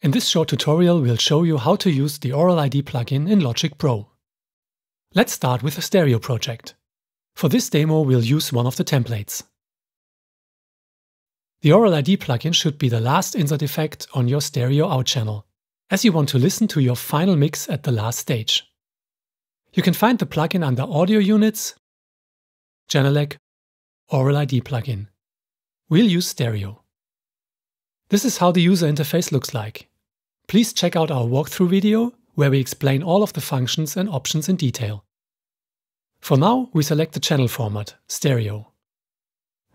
In this short tutorial we'll show you how to use the Oral ID plugin in Logic Pro. Let's start with a stereo project. For this demo we'll use one of the templates. The Oral ID plugin should be the last insert effect on your stereo out channel, as you want to listen to your final mix at the last stage. You can find the plugin under Audio Units, Genelec, Oral ID plugin. We'll use Stereo. This is how the user interface looks like. Please check out our walkthrough video, where we explain all of the functions and options in detail. For now, we select the channel format, stereo.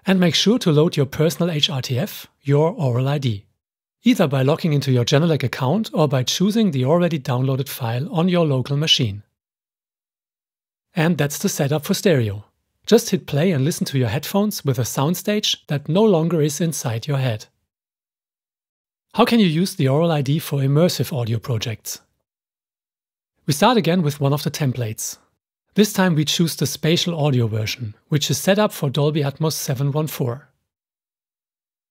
And make sure to load your personal HRTF, your Oral ID, either by logging into your Genelec account or by choosing the already downloaded file on your local machine. And that's the setup for stereo. Just hit play and listen to your headphones with a soundstage that no longer is inside your head. How can you use the Oral ID for immersive audio projects? We start again with one of the templates. This time we choose the spatial audio version, which is set up for Dolby Atmos 714.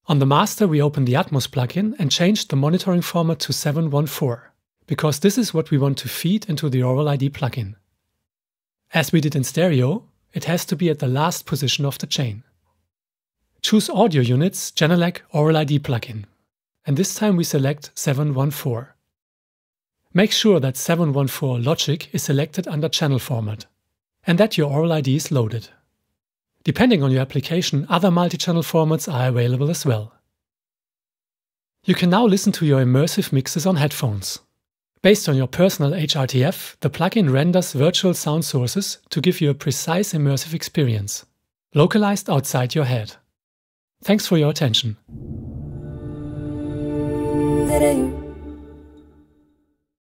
On the master we open the Atmos plugin and change the monitoring format to 714, because this is what we want to feed into the Oral ID plugin. As we did in stereo, it has to be at the last position of the chain. Choose audio units, Genelec Oral ID plugin and this time we select 714. Make sure that 714 logic is selected under channel format, and that your ORL ID is loaded. Depending on your application, other multi-channel formats are available as well. You can now listen to your immersive mixes on headphones. Based on your personal HRTF, the plugin renders virtual sound sources to give you a precise immersive experience, localized outside your head. Thanks for your attention. You.